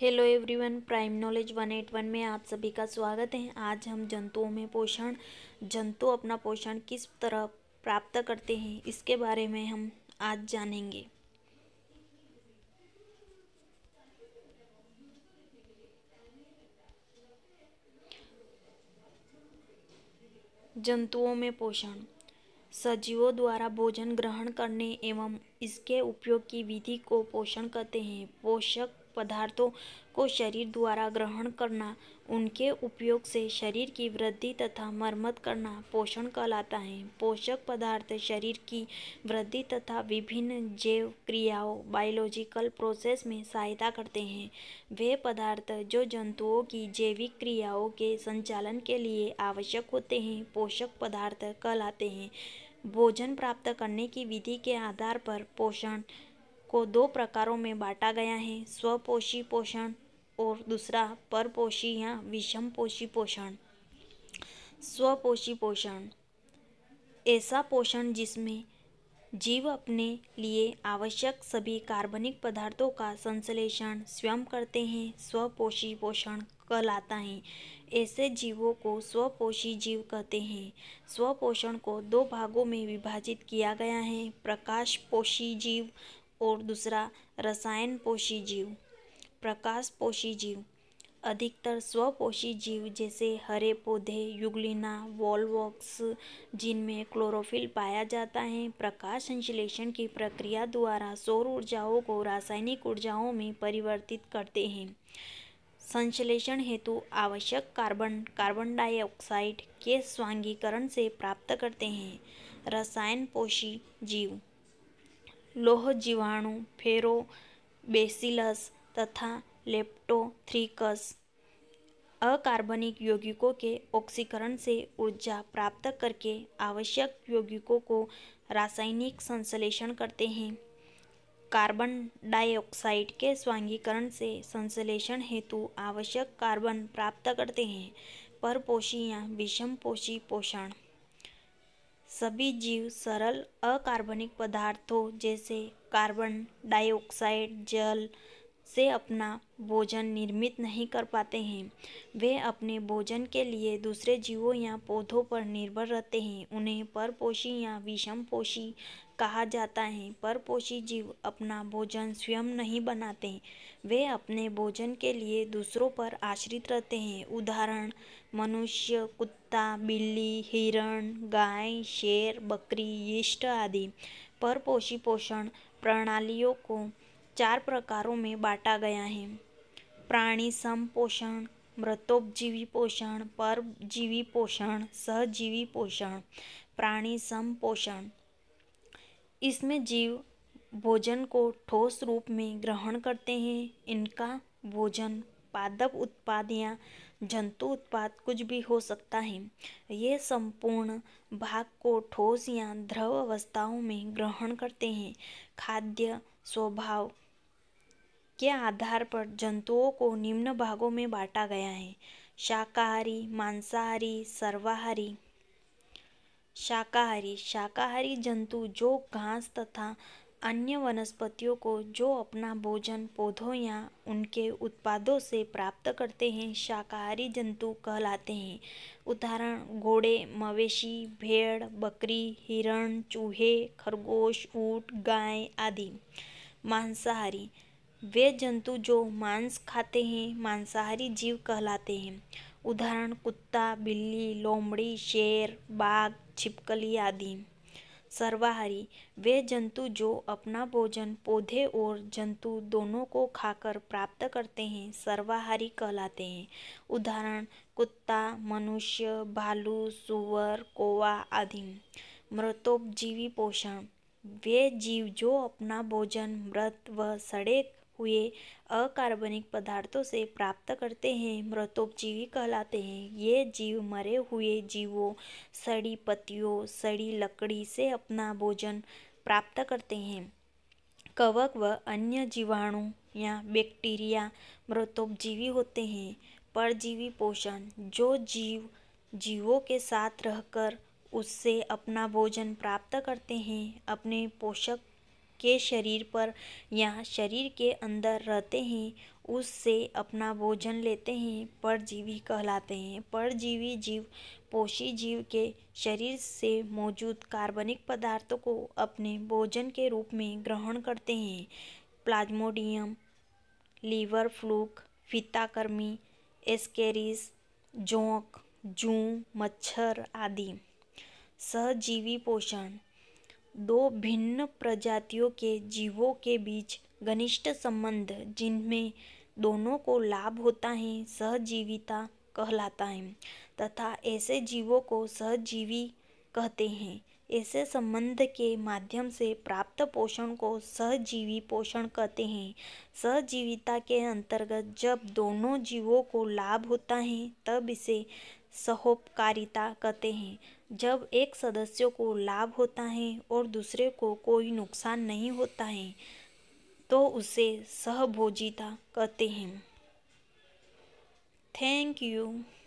hello everyone prime knowledge one eight one में आप सभी का स्वागत है आज हम जंतुओं में पोषण जंतु अपना पोषण किस तरह प्राप्त करते हैं इसके बारे में हम आज जानेंगे जंतुओं में पोषण सजीवों द्वारा भोजन ग्रहण करने एवं इसके उपयोग की विधि को पोषण कहते हैं पोषक पदार्थों को शरीर द्वारा ग्रहण करना उनके उपयोग से शरीर की वृद्धि तथा मरम्मत करना पोषण कहलाता है पोषक पदार्थ शरीर की वृद्धि तथा विभिन्न जैव क्रियाओं बायोलॉजिकल प्रोसेस में सहायता करते हैं वे पदार्थ जो जंतुओं की जैविक क्रियाओं के संचालन के लिए आवश्यक होते हैं पोषक पदार्थ कहलाते हैं भोजन प्राप्त करने की विधि के आधार पर पोषण को दो प्रकारों में बांटा गया है स्वपोषी पोषण और दूसरा परपोषी या पोषी पोषण स्वपोषी पोषण ऐसा पोषण जिसमें जीव अपने लिए आवश्यक सभी कार्बनिक पदार्थों का संश्लेषण स्वयं करते हैं स्वपोषी पोषण कहलाता है ऐसे जीवों को स्वपोषी जीव कहते हैं स्वपोषण को दो भागों में विभाजित किया गया है प्रकाश पोषी जीव और दूसरा रसायन पोषी जीव प्रकाश पोषी जीव अधिकतर स्वपोषी जीव जैसे हरे पौधे युगलिना वॉलवॉक्स जिनमें क्लोरोफिल पाया जाता है प्रकाश संश्लेषण की प्रक्रिया द्वारा सौर ऊर्जाओं को रासायनिक ऊर्जाओं में परिवर्तित करते हैं संश्लेषण हेतु आवश्यक कार्बन कार्बन डाइऑक्साइड के स्वांगीकरण से प्राप्त करते हैं रसायन पोषी जीव लोह जीवाणु फेरो बेसिलस तथा लेप्टोथ्रिकस अकार्बनिक यौगिकों के ऑक्सीकरण से ऊर्जा प्राप्त करके आवश्यक यौगिकों को रासायनिक संश्लेषण करते हैं कार्बन डाइऑक्साइड के स्वांगीकरण से संश्लेषण हेतु आवश्यक कार्बन प्राप्त करते हैं परपोषी या विषम पोषी पोषण सभी जीव सरल अकार्बनिक पदार्थों जैसे कार्बन डाइऑक्साइड जल से अपना भोजन निर्मित नहीं कर पाते हैं वे अपने भोजन के लिए दूसरे जीवों या पौधों पर निर्भर रहते हैं उन्हें परपोषी या विषम पोषी कहा जाता है परपोषी जीव अपना भोजन स्वयं नहीं बनाते वे अपने भोजन के लिए दूसरों पर आश्रित रहते हैं उदाहरण मनुष्य कुत्ता बिल्ली हिरण गाय शेर बकरी यीष्ट आदि परपोषी पोषण प्रणालियों को चार प्रकारों में बांटा गया है प्राणी सम पोषण मृतोपजीवी पोषण परजीवी पोषण सहजीवी पोषण प्राणी सम पोषण इसमें जीव भोजन को ठोस रूप में ग्रहण करते हैं इनका भोजन पादप उत्पाद या जंतु उत्पाद कुछ भी हो सकता है ये संपूर्ण भाग को ठोस या ध्रव अवस्थाओं में ग्रहण करते हैं खाद्य स्वभाव के आधार पर जंतुओं को निम्न भागों में बांटा गया है शाकाहारी मांसाहारी सर्वाहारी शाकाहारी शाकाहारी जंतु जो घास तथा अन्य वनस्पतियों को जो अपना भोजन पौधों या उनके उत्पादों से प्राप्त करते हैं शाकाहारी जंतु कहलाते हैं उदाहरण घोड़े मवेशी भेड़ बकरी हिरण चूहे खरगोश ऊँट गाय आदि मांसाहारी वे जंतु जो मांस खाते हैं मांसाहारी जीव कहलाते हैं उदाहरण कुत्ता बिल्ली लोमड़ी शेर बाघ छिपकली आदि सर्वाहारी वे जंतु जो अपना भोजन पौधे और जंतु दोनों को खाकर प्राप्त करते हैं सर्वाहारी कहलाते हैं उदाहरण कुत्ता मनुष्य भालू सुअर कोवा आदि मृतोपजीवी पोषण वे जीव जो अपना भोजन मृत व सड़े हुए अकार्बनिक पदार्थों से प्राप्त करते हैं मृतोपजीवी कहलाते हैं ये जीव मरे हुए जीवों सड़ी पत्तियों सड़ी लकड़ी से अपना भोजन प्राप्त करते हैं कवक व अन्य जीवाणु या बैक्टीरिया मृतोपजीवी होते हैं परजीवी पोषण जो जीव जीवों के साथ रहकर उससे अपना भोजन प्राप्त करते हैं अपने पोषक के शरीर पर या शरीर के अंदर रहते हैं उससे अपना भोजन लेते हैं परजीवी कहलाते हैं परजीवी जीव पोषी जीव के शरीर से मौजूद कार्बनिक पदार्थों को अपने भोजन के रूप में ग्रहण करते हैं प्लाज्मोडियम लीवर फ्लूक फीताकर्मी एस्केरिस जोंक जू मच्छर आदि सहजीवी पोषण दो भिन्न प्रजातियों के जीवों के बीच घनिष्ठ संबंध जिनमें दोनों को लाभ होता है सहजीविता कहलाता है तथा ऐसे जीवों को सहजीवी कहते हैं ऐसे संबंध के माध्यम से प्राप्त पोषण को सहजीवी पोषण कहते हैं सहजीविता के अंतर्गत जब दोनों जीवों को लाभ होता है तब इसे सहोपकारिता कहते हैं जब एक सदस्य को लाभ होता है और दूसरे को कोई नुकसान नहीं होता है तो उसे सहभोजिता कहते हैं थैंक यू